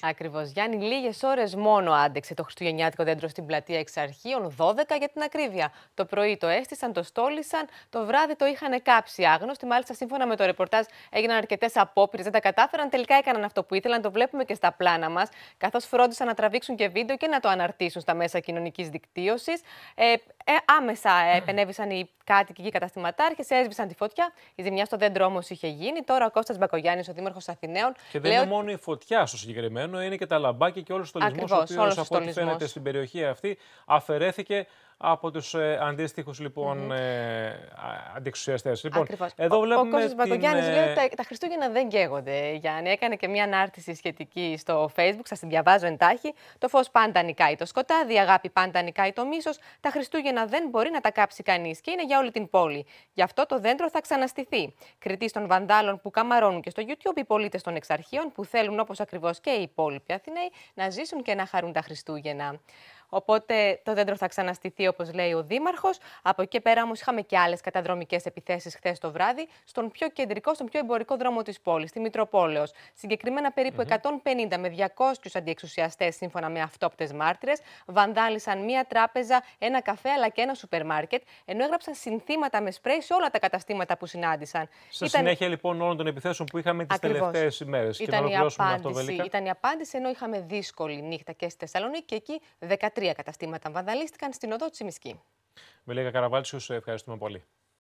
Ακριβώ. Γιάννη, λίγες ώρες μόνο άντεξε το Χριστουγεννιάτικο δέντρο στην πλατεία εξ αρχείων, 12 για την ακρίβεια. Το πρωί το έστησαν, το στόλισαν, το βράδυ το είχαν κάψει άγνωστοι. Μάλιστα, σύμφωνα με το ρεπορτάζ, έγιναν αρκετές απόπειρες, δεν τα κατάφεραν. Τελικά έκαναν αυτό που ήθελαν, το βλέπουμε και στα πλάνα μας, καθώς φρόντισαν να τραβήξουν και βίντεο και να το αναρτήσουν στα μέσα κοινωνικής δικτύωσης. Ε, ε, άμεσα ε, επενέβησαν οι κάτοικοι και οι καταστηματάρχες, έσβησαν τη φωτιά. Η ζημιά στο δέντρο όμως είχε γίνει. Τώρα ο Κώστας Μπακογιάννης, ο Δήμαρχος Αθηναίων. Και δεν λέει... είναι μόνο η φωτιά στο συγκεκριμένο. Ενώ είναι και τα λαμπάκια και όλος ο στολισμός, ο οποίο από ό,τι φαίνεται στην περιοχή αυτή αφαιρέθηκε από τους ε, αντίστοιχους λοιπόν, ε, Λοιπόν, βλέπουμε. Ο, Κώστας την... Ε, λέει ότι τα, Χριστούγεννα δεν καίγονται. Γιάννη, έκανε και μια ανάρτηση σχετική στο Facebook, σας την διαβάζω εντάχει. Το φως πάντα νικάει το σκοτάδι, η αγάπη πάντα νικάει το μίσος. Τα Χριστούγεννα δεν μπορεί να τα κάψει κανείς και είναι για όλη την πόλη. Γι' αυτό το δέντρο θα ξαναστηθεί. Κριτή των βανδάλων που καμαρώνουν και στο YouTube, οι πολίτες των εξαρχείων που θέλουν όπως ακριβώς και οι υπόλοιποι Αθηναίοι να ζήσουν και να χαρούν τα Χριστούγεννα. Οπότε το δέντρο θα ξαναστηθεί, όπως λέει ο Δήμαρχος. Από εκεί πέρα όμως είχαμε και άλλες καταδρομικές επιθέσεις χθες το βράδυ, στον πιο κεντρικό, στον πιο εμπορικό δρόμο της πόλης, τη Μητροπόλεως. Συγκεκριμένα περίπου 150 με 200 αντιεξουσιαστές, σύμφωνα με αυτόπτες μάρτυρες, βανδάλισαν μία τράπεζα, ένα καφέ αλλά και ένα σούπερ μάρκετ, ενώ έγραψαν συνθήματα με σπρέι σε όλα τα καταστήματα που συνάντησαν. Στη Ήταν... συνέχεια λοιπόν όλων των επιθέσεων που είχαμε τις τελευταίες ημέρες. Ήταν, και αυτό, ήταν η απάντηση, ενώ είχαμε δύσκολη νύχτα και στη Θεσσαλονίκη και εκεί Τρία καταστήματα βανδαλίστηκαν στην οδό Τσιμισκή. λίγα Καραβάλτσιος, ευχαριστούμε πολύ.